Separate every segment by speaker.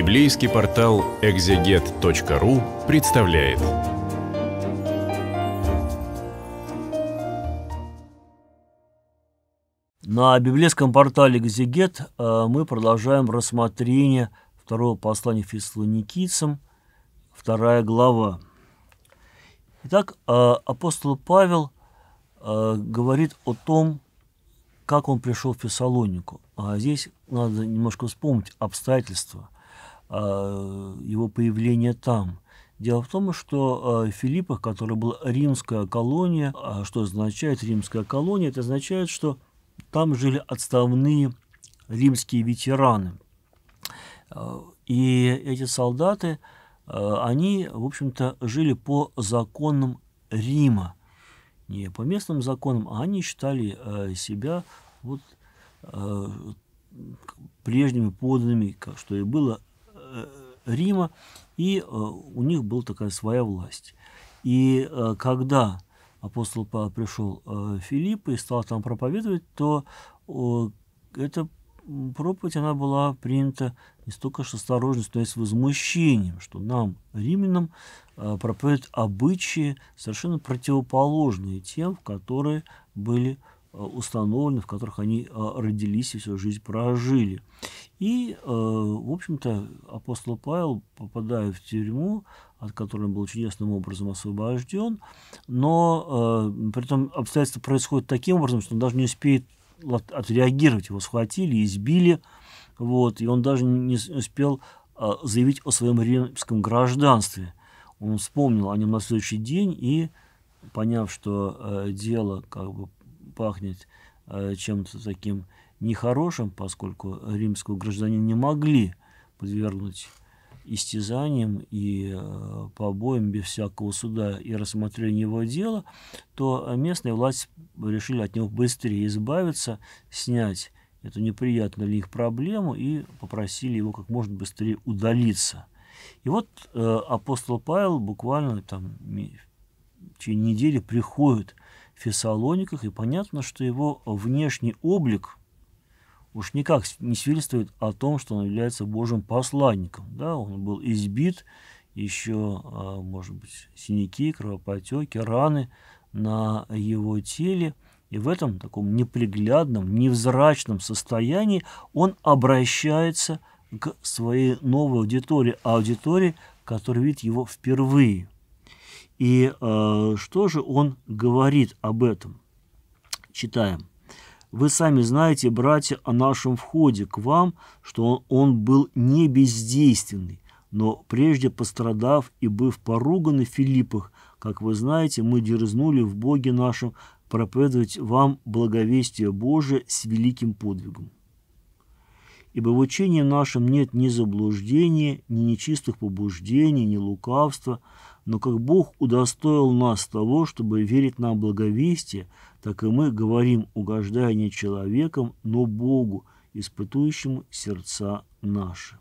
Speaker 1: Библейский портал экзегет.ру представляет. На библейском портале «Экзегет» э, мы продолжаем рассмотрение второго послания фессалоникийцам, вторая глава. Итак, э, апостол Павел э, говорит о том, как он пришел в Фессалонику. А здесь надо немножко вспомнить обстоятельства – а, его появление там. Дело в том, что а, Филиппах, который был римская колония, а что означает римская колония? Это означает, что там жили отставные римские ветераны. А, и эти солдаты, они, в общем-то, жили по законам Рима, не по местным законам, а они считали себя вот прежними подданными, что и было Э, Рима, и э, у них была такая своя власть. И э, когда апостол пришел в Филипп и стал там проповедовать, то эта проповедь она была принята не столько с осторожностью, но и с возмущением, что нам, римлянам, проповедуют обычаи, совершенно противоположные тем, в которые были Э, установлены, в которых они э, родились и всю жизнь прожили. И, э, в общем-то, апостол Павел, попадая в тюрьму, от которой он был чудесным образом освобожден, но при этом обстоятельства происходят таким образом, что он даже не успеет отреагировать. Его схватили, избили, вот, и он даже не успел заявить о своем римском гражданстве. Он вспомнил о нем на следующий день и, поняв, что дело как бы пахнет э, чем-то таким нехорошим, поскольку римского гражданина не могли подвергнуть истязаниям и э, побоям без всякого суда и рассмотрения его дела, то местная власть решили от него быстрее избавиться, снять эту неприятную для них проблему и попросили его как можно быстрее удалиться. И вот э, апостол Павел буквально там в течение недели приходит Фессалониках, и понятно, что его внешний облик уж никак не свидетельствует о том, что он является Божьим посланником. Да, он был избит, еще, а, может быть, синяки, кровопотеки, раны на его теле. И в этом таком неприглядном, невзрачном состоянии он обращается к своей новой аудитории, аудитории, которая видит его впервые – и э, что же он говорит об этом? Читаем. «Вы сами знаете, братья, о нашем входе к вам, что он был не бездейственный, но прежде пострадав и быв поруганы в Филиппах, как вы знаете, мы дерзнули в Боге нашем проповедовать вам благовестие Божие с великим подвигом. Ибо в учении нашем нет ни заблуждения, ни нечистых побуждений, ни лукавства, но как Бог удостоил нас того, чтобы верить нам благовестие, так и мы говорим, угождая не человеком, но Богу, испытующему сердца наши.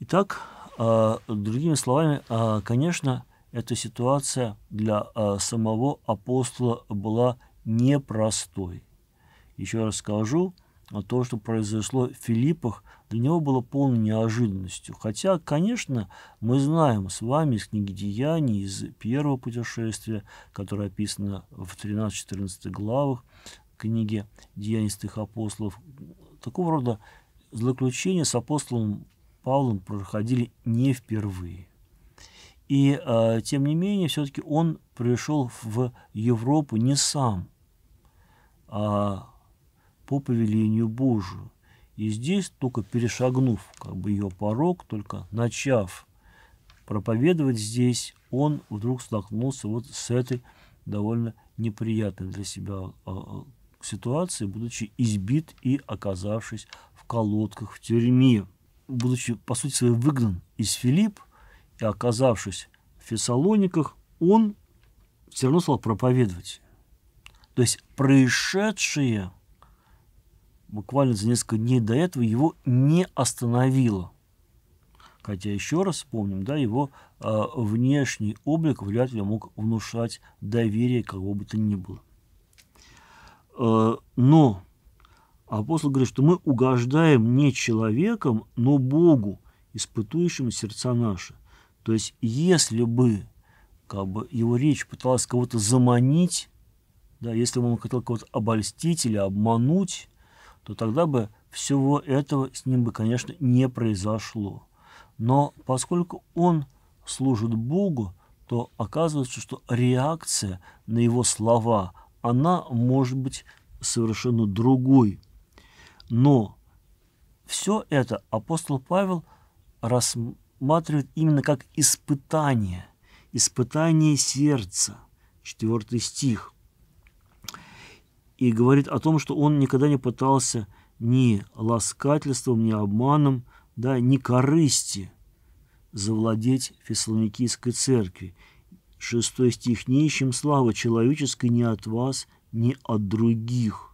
Speaker 1: Итак, а, другими словами, а, конечно, эта ситуация для а, самого апостола была непростой. Еще раз скажу, а то, что произошло в Филиппах, для него было полной неожиданностью. Хотя, конечно, мы знаем с вами из книги «Деяний», из первого путешествия, которое описано в 13-14 главах книги «Деяний святых апостолов», такого рода заключения с апостолом Павлом проходили не впервые. И, э, тем не менее, все-таки он пришел в Европу не сам, а по повелению Божию. И здесь, только перешагнув как бы ее порог, только начав проповедовать здесь, он вдруг столкнулся вот с этой довольно неприятной для себя а, а, ситуации, будучи избит и оказавшись в колодках в тюрьме. Будучи, по сути своей, выгнан из Филипп и оказавшись в Фессалониках, он все равно стал проповедовать. То есть происшедшее – буквально за несколько дней до этого его не остановило. Хотя, еще раз вспомним, да, его э, внешний облик вряд ли мог внушать доверие кого бы то ни было. Э, но апостол говорит, что мы угождаем не человеком, но Богу, испытующему сердца наши. То есть, если бы, как бы его речь пыталась кого-то заманить, да, если бы он хотел кого-то обольстить или обмануть, то тогда бы всего этого с ним бы, конечно, не произошло. Но поскольку он служит Богу, то оказывается, что реакция на его слова, она может быть совершенно другой. Но все это апостол Павел рассматривает именно как испытание, испытание сердца, 4 стих – и говорит о том, что он никогда не пытался ни ласкательством, ни обманом, да, ни корысти завладеть Фессалоникийской церкви. Шестой стих «Не ищем славы человеческой ни от вас, ни от других».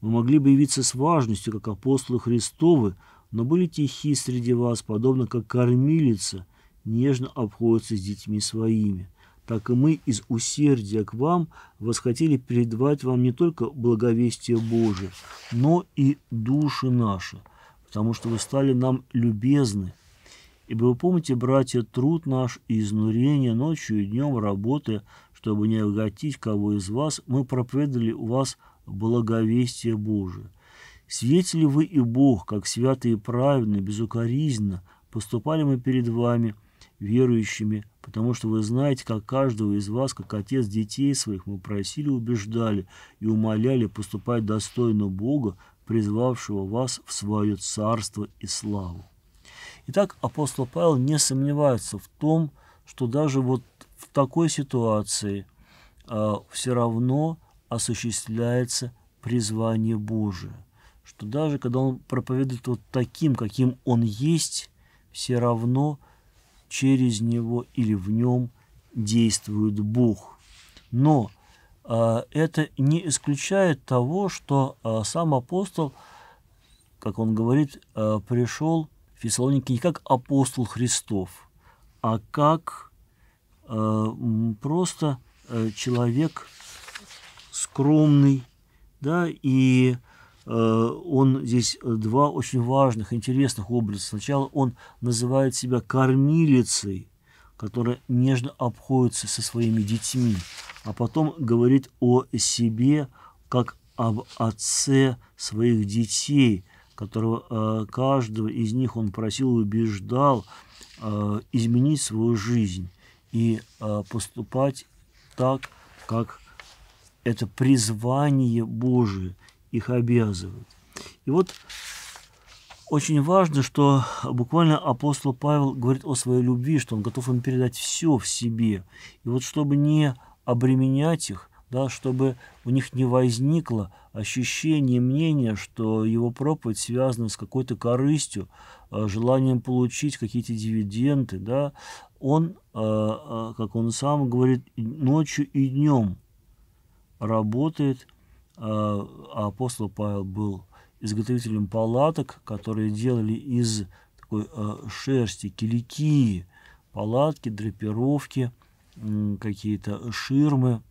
Speaker 1: Мы могли бы явиться с важностью, как апостолы Христовы, но были тихи среди вас, подобно как кормилица нежно обходится с детьми своими – так и мы из усердия к вам восхотели передавать вам не только благовестие Божие, но и души наши, потому что вы стали нам любезны. Ибо вы помните, братья, труд наш и изнурение ночью и днем работы, чтобы не огатить кого из вас, мы проповедовали у вас благовестие Божие. Свидетели вы и Бог, как святые и праведные, безукоризненно, поступали мы перед вами – верующими, потому что вы знаете, как каждого из вас, как отец детей своих, мы просили, убеждали и умоляли поступать достойно Бога, призвавшего вас в свое царство и славу. Итак, апостол Павел не сомневается в том, что даже вот в такой ситуации э, а, все равно осуществляется призвание Божие, что даже когда он проповедует вот таким, каким он есть, все равно – через него или в нем действует Бог. Но э, это не исключает того, что э, сам апостол, как он говорит, э, а, пришел в Фессалоники не как апостол Христов, а как э, просто э, человек скромный, да, и Э, он здесь э, два очень важных, интересных образа. Сначала он называет себя кормилицей, которая нежно обходится со своими детьми, а потом говорит о себе как об отце своих детей, которого э, каждого из них он просил и убеждал изменить свою жизнь и поступать так, как это призвание Божие – их обязывают. И вот очень важно, что буквально апостол Павел говорит о своей любви, что он готов им передать все в себе. И вот чтобы не обременять их, да, чтобы у них не возникло ощущение, мнение, что его проповедь связана с какой-то корыстью, э, желанием получить какие-то дивиденды, да, он, э, э, как он сам говорит, ночью и днем работает а, а апостол Павел был изготовителем палаток, которые делали из такой а, шерсти, киликии, палатки, драпировки, какие-то ширмы.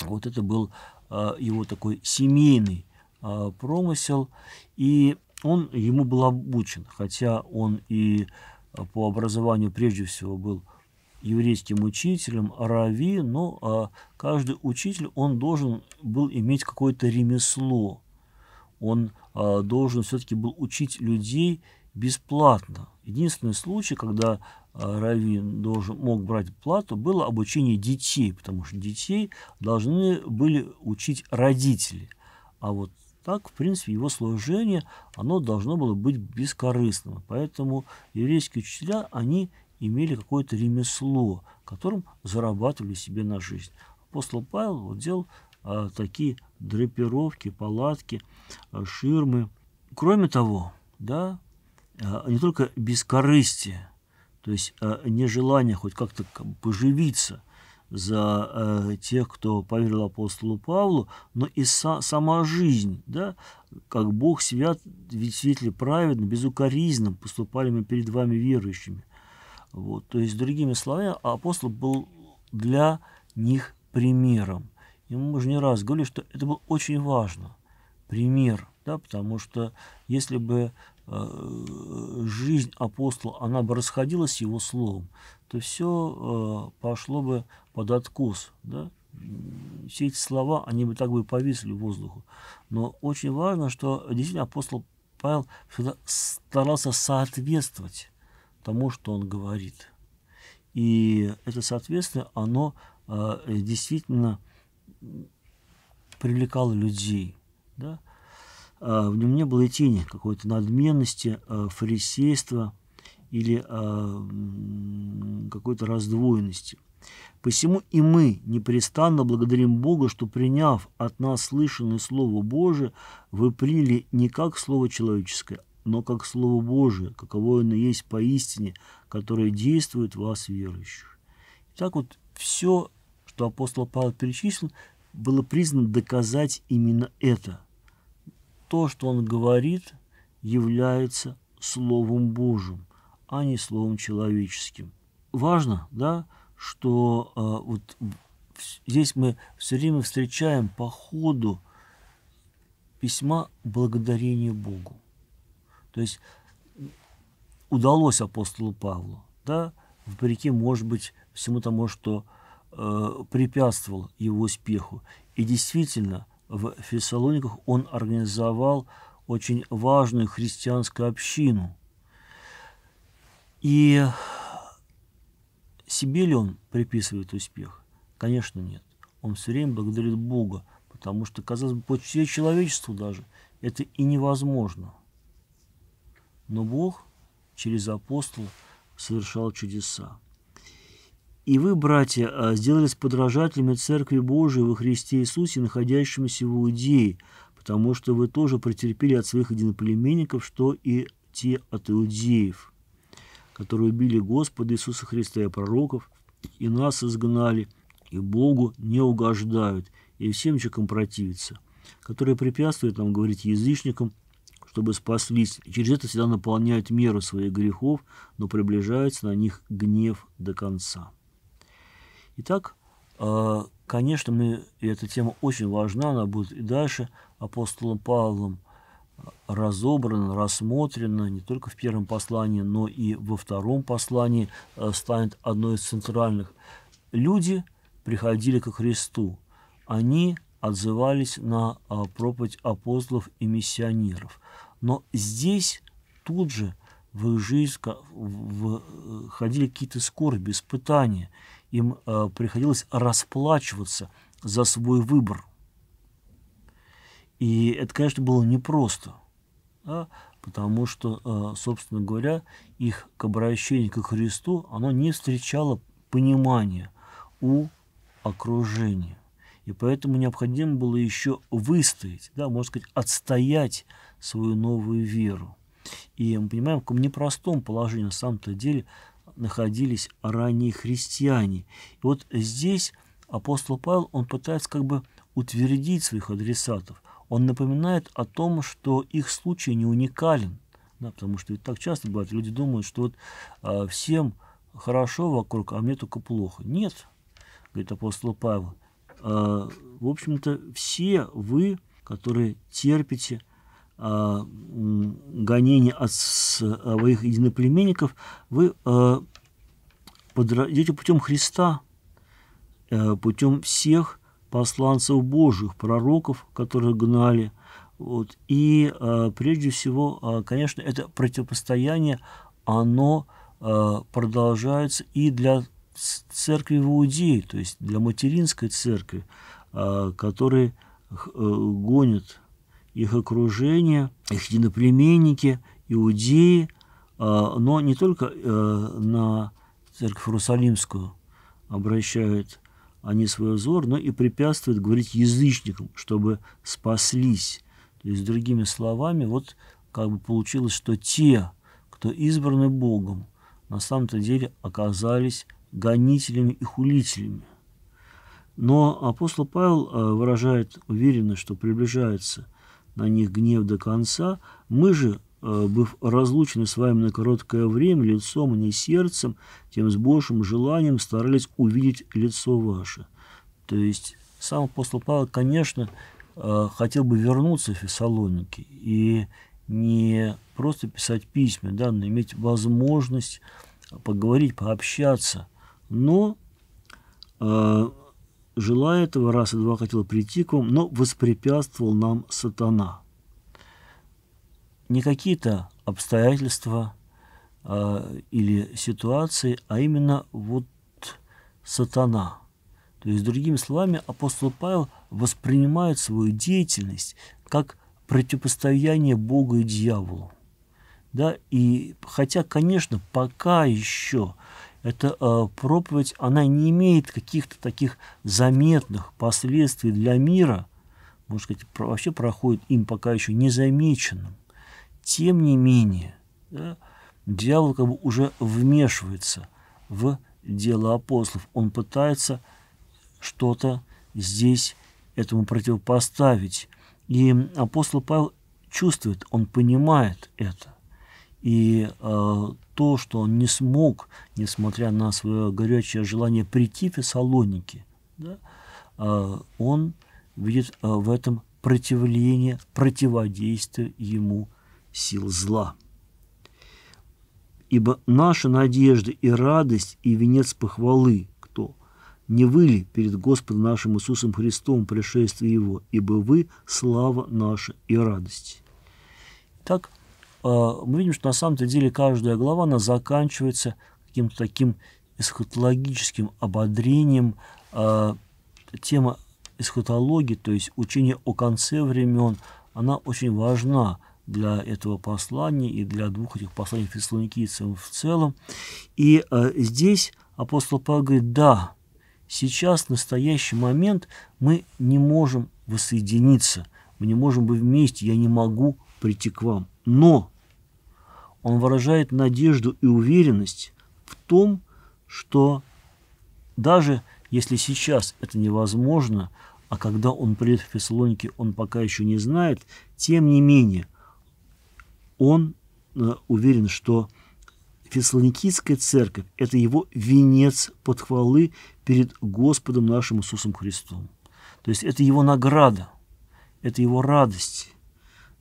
Speaker 1: Вот это был его такой семейный промысел. И он ему был обучен, хотя он и по образованию прежде всего был еврейским учителям, рави, но а каждый учитель, он должен был иметь какое-то ремесло. Он а, должен все-таки был учить людей бесплатно. Единственный случай, когда а, рави должен, мог брать плату, было обучение детей, потому что детей должны были учить родители. А вот так, в принципе, его служение, оно должно было быть бескорыстным. Поэтому еврейские учителя, они имели какое-то ремесло, которым зарабатывали себе на жизнь. Апостол Павел вот делал а, такие драпировки, палатки, а, ширмы. Кроме того, да, а, не только бескорыстие, то есть а, нежелание хоть как-то поживиться за а, тех, кто поверил апостолу Павлу, но и са, сама жизнь, да, как Бог свят, свидетели праведно, безукоризненно поступали мы перед вами верующими. Вот, то есть, другими словами, апостол был для них примером. И мы уже не раз говорили, что это было очень важно. Пример, да, потому что если бы э, жизнь апостола, она бы расходилась с его словом, то все э, пошло бы под откос, да. Все эти слова, они бы так бы повисли в воздуху. Но очень важно, что действительно апостол Павел всегда старался соответствовать тому, что он говорит. И это соответствие, оно э, действительно привлекало людей. Да? Э, в нем не было и тени какой-то надменности, э, фарисейства или э, какой-то раздвоенности. Посему и мы непрестанно благодарим Бога, что, приняв от нас слышанное Слово Божие, вы приняли не как Слово человеческое, но как Слово Божие, каково оно есть поистине, которое действует в вас, верующих. так вот все, что апостол Павел перечислил, было признано доказать именно это. То, что он говорит, является Словом Божьим, а не Словом человеческим. Важно, да, что э, вот здесь мы все время встречаем по ходу письма благодарение Богу. То есть удалось апостолу Павлу, да, вопреки, может быть, всему тому, что э, препятствовал его успеху. И действительно, в Фессалониках он организовал очень важную христианскую общину. И себе ли он приписывает успех? Конечно, нет. Он все время благодарит Бога, потому что, казалось бы, по человечеству даже это и невозможно – но Бог через апостол совершал чудеса. И вы, братья, а, сделались подражателями Церкви Божией во Христе Иисусе, находящимся в Иудее, потому что вы тоже претерпели от своих единоплеменников, что и те от иудеев, которые убили Господа Иисуса Христа и пророков, и нас изгнали, и Богу не угождают, и всем, чекам противятся, которые препятствуют нам говорить язычникам чтобы спаслись, и через это всегда наполняют меру своих грехов, но приближается на них гнев до конца. Итак, а, конечно, мы, и эта тема очень важна, она будет и дальше апостолом Павлом а, разобрана, рассмотрена не только в первом послании, но и во втором послании а, станет одной из центральных. Люди приходили ко Христу, они отзывались на а, проповедь апостолов и миссионеров. Но здесь тут же в их жизнь входили э, какие-то скорби, испытания. Им а, приходилось расплачиваться за свой выбор. И это, конечно, было непросто, да? потому что, а, собственно говоря, их к обращению к Христу оно не встречало понимания у окружения. И поэтому необходимо было еще выстоять, да, можно сказать, отстоять свою новую веру. И мы понимаем, в каком непростом положении на самом-то деле находились ранние христиане. И вот здесь апостол Павел, он пытается как бы утвердить своих адресатов. Он напоминает о том, что их случай не уникален. Да, потому что так часто бывает, люди думают, что вот а, всем хорошо вокруг, а мне только плохо. Нет, говорит апостол Павел, а, в общем-то, все вы, которые терпите э, а, гонение от своих а, единоплеменников, вы идете путем Христа, путем всех посланцев Божьих, пророков, которые гнали. Вот. И прежде всего, конечно, это противопостояние, оно продолжается и для церкви в Иудее, то есть для материнской церкви, а, которые э, гонят их окружение, их единоплеменники, иудеи, а, но не только э, на церковь Иерусалимскую обращают они свой взор, но и препятствуют говорить язычникам, чтобы спаслись. То есть, другими словами, вот как бы получилось, что те, кто избраны Богом, на самом-то деле оказались гонителями и хулителями. Но апостол Павел э, выражает уверенность, что приближается на них гнев до конца. Мы же, э, быв разлучены с вами на короткое время, лицом, а не сердцем, тем с большим желанием старались увидеть лицо ваше. То есть сам апостол Павел, конечно, э, хотел бы вернуться в Фессалоники и не просто писать письма, да, но иметь возможность поговорить, пообщаться – но э, а, желая этого раз и два хотел прийти к вам, но воспрепятствовал нам сатана. Не какие-то обстоятельства э, или ситуации, а именно вот сатана. То есть, другими словами, апостол Павел воспринимает свою деятельность как противостояние Бога и дьяволу. Да, и хотя, конечно, пока еще эта э, проповедь, она не имеет каких-то таких заметных последствий для мира, можно сказать, вообще проходит им пока еще незамеченным. Тем не менее, да, дьявол как бы уже вмешивается в дело апостолов. Он пытается что-то здесь этому противопоставить. И апостол Павел чувствует, он понимает это. И э, то, что он не смог, несмотря на свое горячее желание прийти в Фессалоники, да, а, он видит а, в этом противление, противодействие ему сил зла. Ибо наша надежда и радость, и венец похвалы, кто? Не вы ли перед Господом нашим Иисусом Христом пришествие Его, ибо вы – слава наша и радость. Так, а, мы видим, что на самом-то деле каждая глава, она заканчивается каким-то таким эсхатологическим ободрением. А, тема эсхатологии, то есть учение о конце времен, она очень важна для этого послания и для двух этих посланий фессалоникийцам в целом. И а, здесь апостол Павел говорит, да, сейчас, в настоящий момент, мы не можем воссоединиться, мы не можем быть вместе, я не могу прийти к вам. Но он выражает надежду и уверенность в том, что даже если сейчас это невозможно, а когда он приедет в Фессалоники, он пока еще не знает, тем не менее, он э, уверен, что Фессалоникийская церковь – это его венец подхвалы перед Господом нашим Иисусом Христом. То есть это его награда, это его радость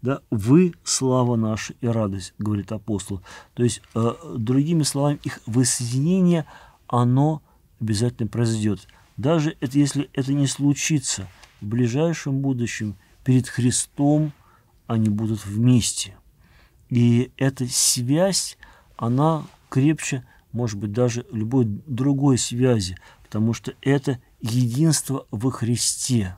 Speaker 1: да, вы слава наша и радость, говорит апостол. То есть, э, другими словами, их воссоединение, оно обязательно произойдет. Даже это, если это не случится, в ближайшем будущем перед Христом они будут вместе. И эта связь, она крепче, может быть, даже любой другой связи, потому что это единство во Христе.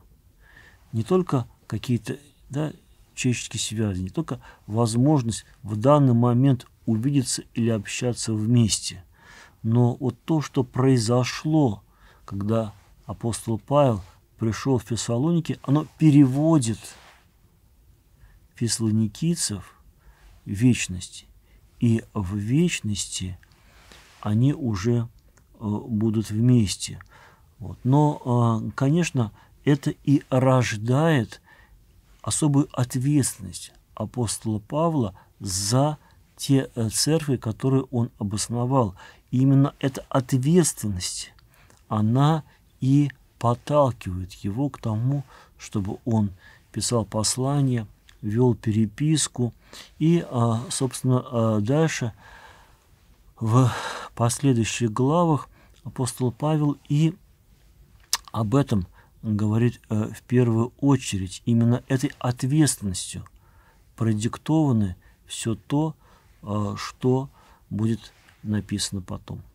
Speaker 1: Не только какие-то да, человечески связаны, не только возможность в данный момент увидеться или общаться вместе, но вот то, что произошло, когда апостол Павел пришел в Фессалоники, оно переводит фессалоникийцев в вечность. И в вечности они уже э, будут вместе. Вот. Но, э, конечно, это и рождает – особую ответственность апостола Павла за те э, церкви, которые он обосновал. И именно эта ответственность, она и подталкивает его к тому, чтобы он писал послания, вел переписку. И, а, собственно, а, дальше в последующих главах апостол Павел и об этом говорит э, в первую очередь именно этой ответственностью продиктованы все то, э, что будет написано потом.